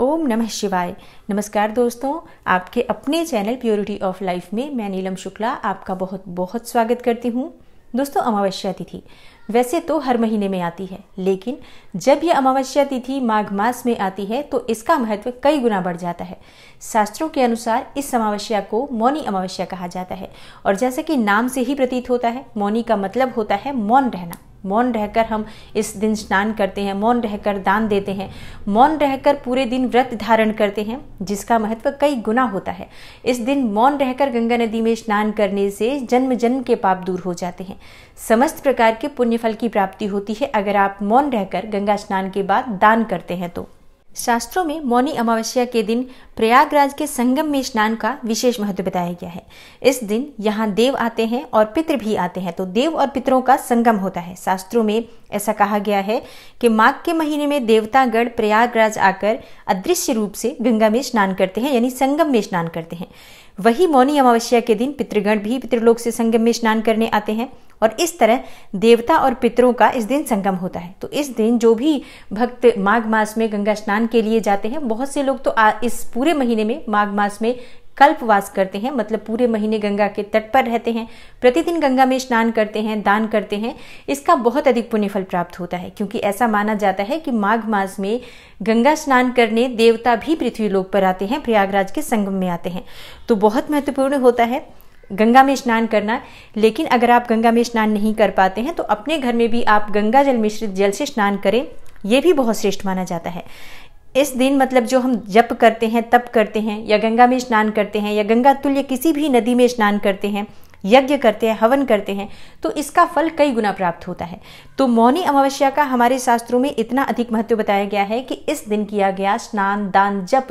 ओम नमः शिवाय नमस्कार दोस्तों आपके अपने चैनल प्योरिटी ऑफ लाइफ में मैं नीलम शुक्ला आपका बहुत बहुत स्वागत करती हूँ दोस्तों अमावस्या तिथि वैसे तो हर महीने में आती है लेकिन जब यह अमावस्या तिथि माघ मास में आती है तो इसका महत्व कई गुना बढ़ जाता है शास्त्रों के अनुसार इस अमावस्या को मौनी अमावस्या कहा जाता है और जैसे कि नाम से ही प्रतीत होता है मौनी का मतलब होता है मौन रहना मौन रहकर हम इस दिन स्नान करते हैं मौन रहकर दान देते हैं मौन रहकर पूरे दिन व्रत धारण करते हैं जिसका महत्व कई गुना होता है इस दिन मौन रहकर गंगा नदी में स्नान करने से जन्म जन्म के पाप दूर हो जाते हैं समस्त प्रकार के पुण्यफल की प्राप्ति होती है अगर आप मौन रहकर गंगा स्नान के बाद दान करते हैं तो शास्त्रों में मौनी अमावस्या के दिन प्रयागराज के संगम में स्नान का विशेष महत्व बताया गया है इस दिन यहाँ देव आते हैं और पितृ भी आते हैं तो देव और पितरों का संगम होता है शास्त्रों में ऐसा कहा गया है कि माघ के महीने में देवतागढ़ प्रयागराज आकर अदृश्य रूप से गंगा में स्नान करते हैं यानी संगम में स्नान करते हैं वही मौनी अमावस्या के दिन पितृगण भी पितृलोक से संगम में स्नान करने आते हैं और इस तरह देवता और पितरों का इस दिन संगम होता है तो इस दिन जो भी भक्त माघ मास में गंगा स्नान के लिए जाते हैं बहुत से लोग तो आ, इस पूरे महीने में माघ मास में कल्पवास करते हैं मतलब पूरे महीने गंगा के तट पर रहते हैं प्रतिदिन गंगा में स्नान करते हैं दान करते हैं इसका बहुत अधिक पुण्यफल प्राप्त होता है क्योंकि ऐसा माना जाता है कि माघ मास में गंगा स्नान करने देवता भी पृथ्वी लोक पर आते हैं प्रयागराज के संगम में आते हैं तो बहुत महत्वपूर्ण होता है गंगा में स्नान करना लेकिन अगर आप गंगा में स्नान नहीं कर पाते हैं तो अपने घर में भी आप गंगा जल मिश्रित जल से स्नान करें यह भी बहुत श्रेष्ठ माना जाता है इस दिन मतलब जो हम जप करते हैं तप करते हैं या गंगा में स्नान करते हैं या गंगा तुल्य किसी भी नदी में स्नान करते हैं यज्ञ करते हैं हवन करते हैं तो इसका फल कई गुना प्राप्त होता है तो मौनी अमावस्या का हमारे शास्त्रों में इतना अधिक महत्व बताया गया है कि इस दिन किया गया स्नान दान जप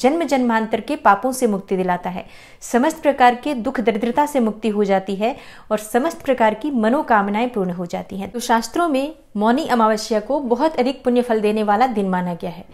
जन्म जन्मांतर के पापों से मुक्ति दिलाता है समस्त प्रकार के दुख दरिद्रता से मुक्ति हो जाती है और समस्त प्रकार की मनोकामनाएं पूर्ण हो जाती हैं तो शास्त्रों में मौनी अमावस्या को बहुत अधिक पुण्य फल देने वाला दिन माना गया है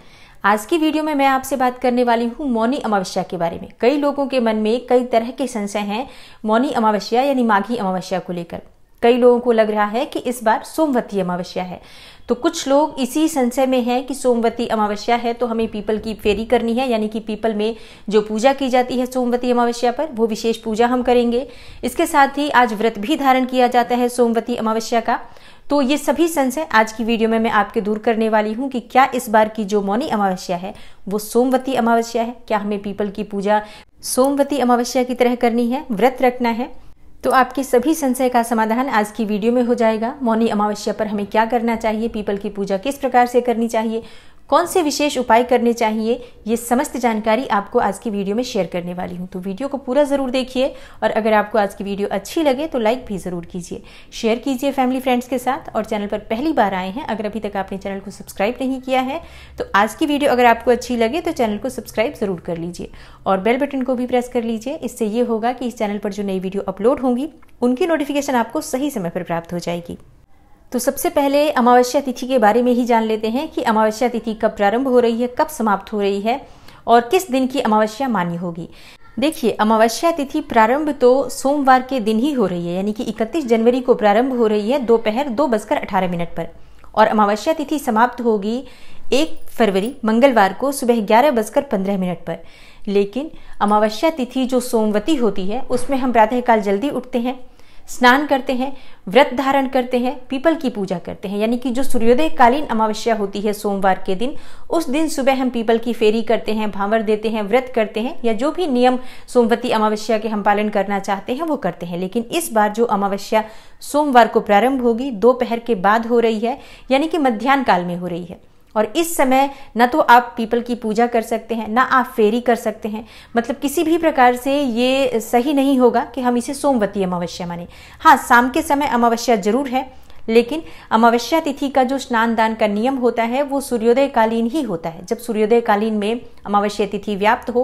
आज की वीडियो में मैं आपसे बात करने वाली हूँ मौनी अमावस्या के बारे में कई लोगों के मन में कई तरह के संशय हैं मौनी अमावस्या यानी माघी अमावस्या को लेकर कई लोगों को लग रहा है कि इस बार सोमवती अमावस्या है तो कुछ लोग इसी संशय में हैं कि सोमवती अमावस्या है तो हमें पीपल की फेरी करनी है यानी कि पीपल में जो पूजा की जाती है सोमवती अमावस्या पर वो विशेष पूजा हम करेंगे इसके साथ ही आज व्रत भी धारण किया जाता है सोमवती अमावस्या का तो ये सभी संशय आज की वीडियो में मैं आपके दूर करने वाली हूँ कि क्या इस बार की जो मौनी अमावस्या है वो सोमवती अमावस्या है क्या हमें पीपल की पूजा सोमवती अमावस्या की तरह करनी है व्रत रखना है तो आपके सभी संशय का समाधान आज की वीडियो में हो जाएगा मौनी अमावस्या पर हमें क्या करना चाहिए पीपल की पूजा किस प्रकार से करनी चाहिए कौन से विशेष उपाय करने चाहिए ये समस्त जानकारी आपको आज की वीडियो में शेयर करने वाली हूँ तो वीडियो को पूरा ज़रूर देखिए और अगर आपको आज की वीडियो अच्छी लगे तो लाइक भी ज़रूर कीजिए शेयर कीजिए फैमिली फ्रेंड्स के साथ और चैनल पर पहली बार आए हैं अगर अभी तक आपने चैनल को सब्सक्राइब नहीं किया है तो आज की वीडियो अगर आपको अच्छी लगे तो चैनल को सब्सक्राइब ज़रूर कर लीजिए और बेल बटन को भी प्रेस कर लीजिए इससे ये होगा कि इस चैनल पर जो नई वीडियो अपलोड होंगी उनकी नोटिफिकेशन आपको सही समय पर प्राप्त हो जाएगी तो सबसे पहले अमावस्या तिथि के बारे में ही जान लेते हैं कि अमावस्या तिथि कब प्रारंभ हो रही है कब समाप्त हो रही है और किस दिन की अमावस्या मान्य होगी देखिए अमावस्या तिथि प्रारंभ तो सोमवार के दिन ही हो रही है यानी कि 31 जनवरी को प्रारंभ हो रही है दोपहर दो, दो बजकर अठारह मिनट पर और अमावस्या तिथि समाप्त होगी एक फरवरी मंगलवार को सुबह ग्यारह बजकर पंद्रह मिनट पर लेकिन अमावस्या तिथि जो सोमवती होती है उसमें हम प्रातःकाल जल्दी उठते हैं स्नान करते हैं व्रत धारण करते हैं पीपल की पूजा करते हैं यानी कि जो सूर्योदय कालीन अमावस्या होती है सोमवार के दिन उस दिन सुबह हम पीपल की फेरी करते हैं भांवर देते हैं व्रत करते हैं या जो भी नियम सोमवती अमावस्या के हम पालन करना चाहते हैं वो करते हैं लेकिन इस बार जो अमावस्या सोमवार को प्रारंभ होगी दोपहर के बाद हो रही है यानी कि मध्यान्ह काल में हो रही है और इस समय ना तो आप पीपल की पूजा कर सकते हैं ना आप फेरी कर सकते हैं मतलब किसी भी प्रकार से ये सही नहीं होगा कि हम इसे सोमवती अमावस्या माने हाँ शाम के समय अमावस्या जरूर है लेकिन अमावस्या तिथि का जो स्नान दान का नियम होता है वो कालीन ही होता है जब सूर्योदय कालीन में अमावस्या तिथि व्याप्त हो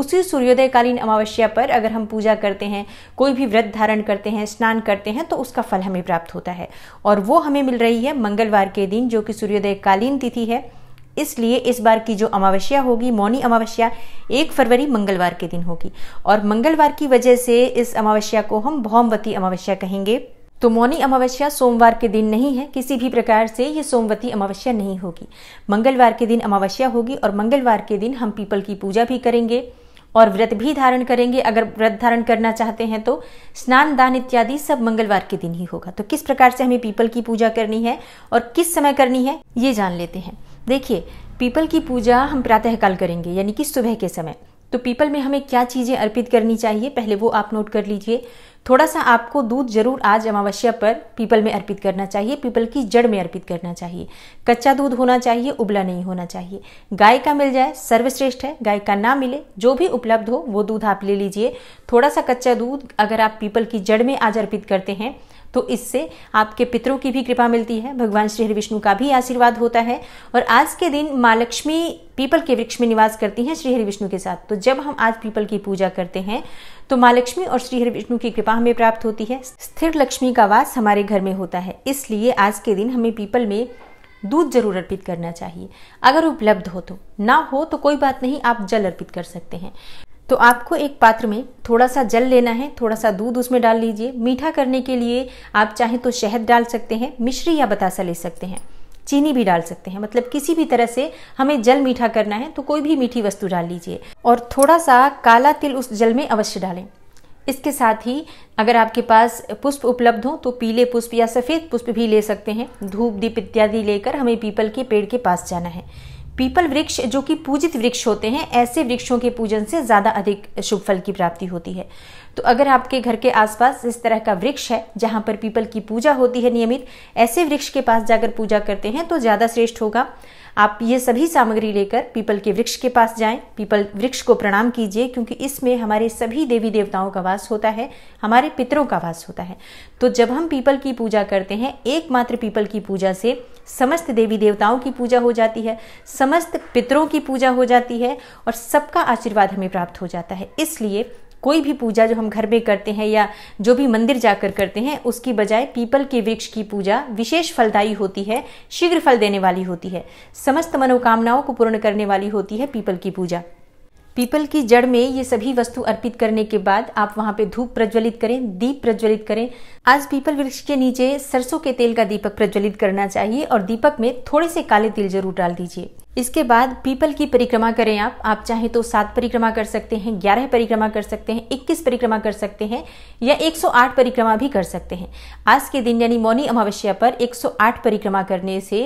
उसी सूर्योदयकालीन अमावस्या पर अगर हम पूजा करते हैं कोई भी व्रत धारण करते हैं स्नान करते हैं तो उसका फल हमें प्राप्त होता है और वो हमें मिल रही है मंगलवार के दिन जो कि सूर्योदय कालीन तिथि है इसलिए इस बार की जो अमावस्या होगी मौनी अमावस्या एक फरवरी मंगलवार के दिन होगी और मंगलवार की वजह से इस अमावस्या को हम भौमवती अमावस्या कहेंगे तो मौनी अमावस्या सोमवार के दिन नहीं है किसी भी प्रकार से ये सोमवती अमावस्या नहीं होगी मंगलवार के दिन अमावस्या होगी और मंगलवार के दिन हम पीपल की पूजा भी करेंगे और व्रत भी धारण करेंगे अगर व्रत धारण करना चाहते हैं तो स्नान दान इत्यादि सब मंगलवार के दिन ही होगा तो किस प्रकार से हमें पीपल की पूजा करनी है और किस समय करनी है ये जान लेते हैं देखिए पीपल की पूजा हम प्रातःकाल करेंगे यानी कि सुबह के समय तो पीपल में हमें क्या चीज़ें अर्पित करनी चाहिए पहले वो आप नोट कर लीजिए थोड़ा सा आपको दूध जरूर आज अमावस्या पर पीपल में अर्पित करना चाहिए पीपल की जड़ में अर्पित करना चाहिए कच्चा दूध होना चाहिए उबला नहीं होना चाहिए गाय का मिल जाए सर्वश्रेष्ठ है गाय का ना मिले जो भी उपलब्ध हो वो दूध आप ले लीजिए थोड़ा सा कच्चा दूध अगर आप पीपल की जड़ में आज अर्पित करते हैं तो इससे आपके पितरों की भी कृपा मिलती है भगवान श्री हरि विष्णु का भी आशीर्वाद होता है और आज के दिन माँ लक्ष्मी पीपल के वृक्ष में निवास करती हैं श्री हरि विष्णु के साथ तो जब हम आज पीपल की पूजा करते हैं तो माँ लक्ष्मी और श्री हरि विष्णु की कृपा हमें प्राप्त होती है स्थिर लक्ष्मी का वास हमारे घर में होता है इसलिए आज के दिन हमें पीपल में दूध जरूर अर्पित करना चाहिए अगर उपलब्ध हो तो ना हो तो कोई बात नहीं आप जल अर्पित कर सकते हैं तो आपको एक पात्र में थोड़ा सा जल लेना है थोड़ा सा दूध उसमें डाल लीजिए मीठा करने के लिए आप चाहें तो शहद डाल सकते हैं मिश्री या बतासा ले सकते हैं चीनी भी डाल सकते हैं मतलब किसी भी तरह से हमें जल मीठा करना है तो कोई भी मीठी वस्तु डाल लीजिए और थोड़ा सा काला तिल उस जल में अवश्य डालें इसके साथ ही अगर आपके पास पुष्प उपलब्ध हो तो पीले पुष्प या सफ़ेद पुष्प भी ले सकते हैं धूप दीप इत्यादि लेकर हमें पीपल के पेड़ के पास जाना है पीपल वृक्ष जो कि पूजित वृक्ष होते हैं ऐसे वृक्षों के पूजन से ज़्यादा अधिक शुभ फल की प्राप्ति होती है तो अगर आपके घर के आसपास इस तरह का वृक्ष है जहाँ पर पीपल की पूजा होती है नियमित ऐसे वृक्ष के पास जाकर पूजा करते हैं तो ज़्यादा श्रेष्ठ होगा आप ये सभी सामग्री लेकर पीपल के वृक्ष के पास जाएं पीपल वृक्ष को प्रणाम कीजिए क्योंकि इसमें हमारे सभी देवी देवताओं का वास होता है हमारे पितरों का वास होता है तो जब हम पीपल की पूजा करते हैं एकमात्र पीपल की पूजा से समस्त देवी देवताओं की पूजा हो जाती है समस्त पितरों की पूजा हो जाती है और सबका आशीर्वाद हमें प्राप्त हो जाता है इसलिए कोई भी पूजा जो हम घर में करते हैं या जो भी मंदिर जाकर करते हैं उसकी बजाय पीपल के वृक्ष की पूजा विशेष फलदायी होती है शीघ्र फल देने वाली होती है समस्त मनोकामनाओं को पूर्ण करने वाली होती है पीपल की पूजा पीपल की जड़ में ये सभी वस्तु अर्पित करने के बाद आप वहाँ पे धूप प्रज्वलित करें दीप प्रज्वलित करें आज पीपल वृक्ष के नीचे सरसों के तेल का दीपक प्रज्वलित करना चाहिए और दीपक में थोड़े से काले तिल जरूर डाल दीजिए इसके बाद पीपल की परिक्रमा करें आप आप चाहे तो सात परिक्रमा कर सकते हैं ग्यारह परिक्रमा कर सकते हैं इक्कीस परिक्रमा कर सकते हैं या एक सौ आठ परिक्रमा भी कर सकते हैं आज के दिन यानी मौनी अमावस्या पर एक सौ आठ परिक्रमा करने से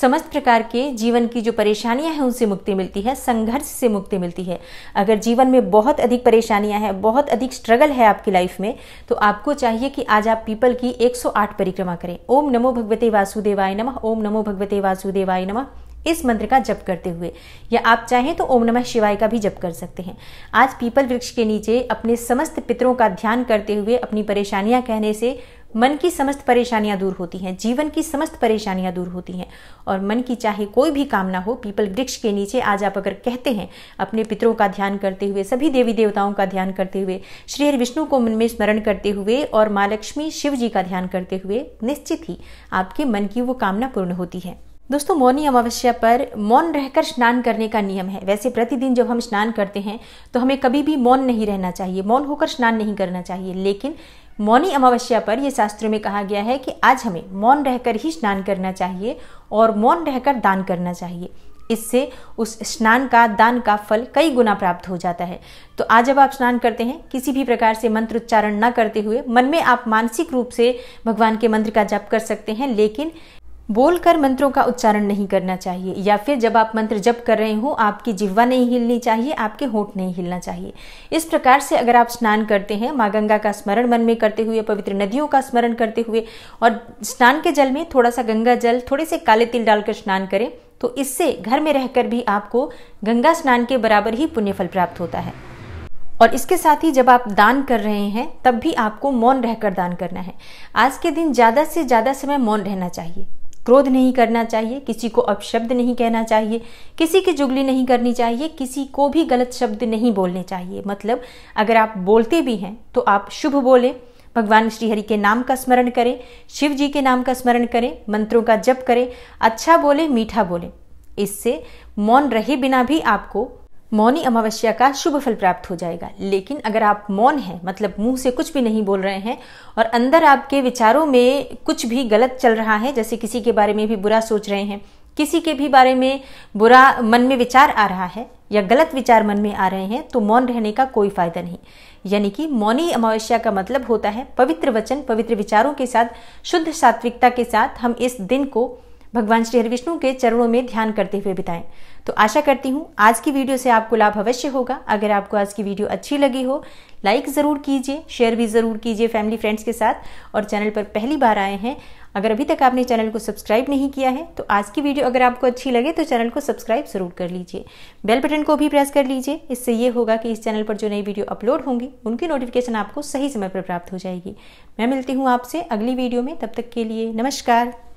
समस्त प्रकार के जीवन की जो परेशानियां हैं उनसे मुक्ति मिलती है संघर्ष से मुक्ति मिलती है अगर जीवन में बहुत अधिक परेशानियां हैं बहुत अधिक स्ट्रगल है आपकी लाइफ में तो आपको चाहिए कि आज आप पीपल की एक परिक्रमा करें ओम नमो भगवते वासुदेवाय नमः ओम नमो भगवते वासुदेवाय नमः इस मंत्र का जप करते हुए या आप चाहें तो ओम नमः शिवाय का भी जप कर सकते हैं आज पीपल वृक्ष के नीचे अपने समस्त पितरों का ध्यान करते हुए अपनी परेशानियां कहने से मन की समस्त परेशानियां दूर होती हैं जीवन की समस्त परेशानियां दूर होती हैं और मन की चाहे कोई भी कामना हो पीपल वृक्ष के नीचे आज आप अगर कहते हैं अपने पितरों का ध्यान करते हुए सभी देवी देवताओं का ध्यान करते हुए श्री हरि विष्णु को मन में स्मरण करते हुए और माँ लक्ष्मी शिव जी का ध्यान करते हुए निश्चित ही आपके मन की वो कामना पूर्ण होती है दोस्तों मौनी अमावस्या पर मौन रहकर स्नान करने का नियम है वैसे प्रतिदिन जब हम स्नान करते हैं तो हमें कभी भी मौन नहीं रहना चाहिए मौन होकर स्नान नहीं करना चाहिए लेकिन मौनी अमावस्या पर यह शास्त्रों में कहा गया है कि आज हमें मौन रहकर ही स्नान करना चाहिए और मौन रहकर दान करना चाहिए इससे उस स्नान का दान का फल कई गुना प्राप्त हो जाता है तो आज जब आप स्नान करते हैं किसी भी प्रकार से मंत्र उच्चारण न करते हुए मन में आप मानसिक रूप से भगवान के मंत्र का जप कर सकते हैं लेकिन बोलकर मंत्रों का उच्चारण नहीं करना चाहिए या फिर जब आप मंत्र जप कर रहे हो आपकी जिह्वा नहीं हिलनी चाहिए आपके होठ नहीं हिलना चाहिए इस प्रकार से अगर आप स्नान करते हैं माँ गंगा का स्मरण मन में करते हुए पवित्र नदियों का स्मरण करते हुए और स्नान के जल में थोड़ा सा गंगा जल थोड़े से काले तिल डालकर स्नान करें तो इससे घर में रहकर भी आपको गंगा स्नान के बराबर ही पुण्यफल प्राप्त होता है और इसके साथ ही जब आप दान कर रहे हैं तब भी आपको मौन रहकर दान करना है आज के दिन ज़्यादा से ज़्यादा समय मौन रहना चाहिए क्रोध नहीं करना चाहिए किसी को अपशब्द नहीं कहना चाहिए किसी की जुगली नहीं करनी चाहिए किसी को भी गलत शब्द नहीं बोलने चाहिए मतलब अगर आप बोलते भी हैं तो आप शुभ बोलें भगवान श्रीहरि के नाम का स्मरण करें शिव जी के नाम का स्मरण करें मंत्रों का जप करें अच्छा बोले मीठा बोले इससे मौन रहे बिना भी आपको मौनी अमावस्या का शुभ फल प्राप्त हो जाएगा लेकिन अगर आप मौन हैं मतलब मुंह से कुछ भी नहीं बोल रहे हैं और अंदर आपके विचारों में कुछ भी गलत चल रहा है जैसे किसी के बारे में भी बुरा सोच रहे हैं किसी के भी बारे में बुरा मन में विचार आ रहा है या गलत विचार मन में आ रहे हैं तो मौन रहने का कोई फायदा नहीं यानी कि मौनी अमावस्या का मतलब होता है पवित्र वचन पवित्र विचारों के साथ शुद्ध सात्विकता के साथ हम इस दिन को भगवान श्री हरिविष्णु के चरणों में ध्यान करते हुए बिताएं तो आशा करती हूँ आज की वीडियो से आपको लाभ अवश्य होगा अगर आपको आज की वीडियो अच्छी लगी हो लाइक ज़रूर कीजिए शेयर भी ज़रूर कीजिए फैमिली फ्रेंड्स के साथ और चैनल पर पहली बार आए हैं अगर अभी तक आपने चैनल को सब्सक्राइब नहीं किया है तो आज की वीडियो अगर आपको अच्छी लगे तो चैनल को सब्सक्राइब ज़रूर कर लीजिए बेल बटन को भी प्रेस कर लीजिए इससे ये होगा कि इस चैनल पर जो नई वीडियो अपलोड होंगी उनकी नोटिफिकेशन आपको सही समय पर प्राप्त हो जाएगी मैं मिलती हूँ आपसे अगली वीडियो में तब तक के लिए नमस्कार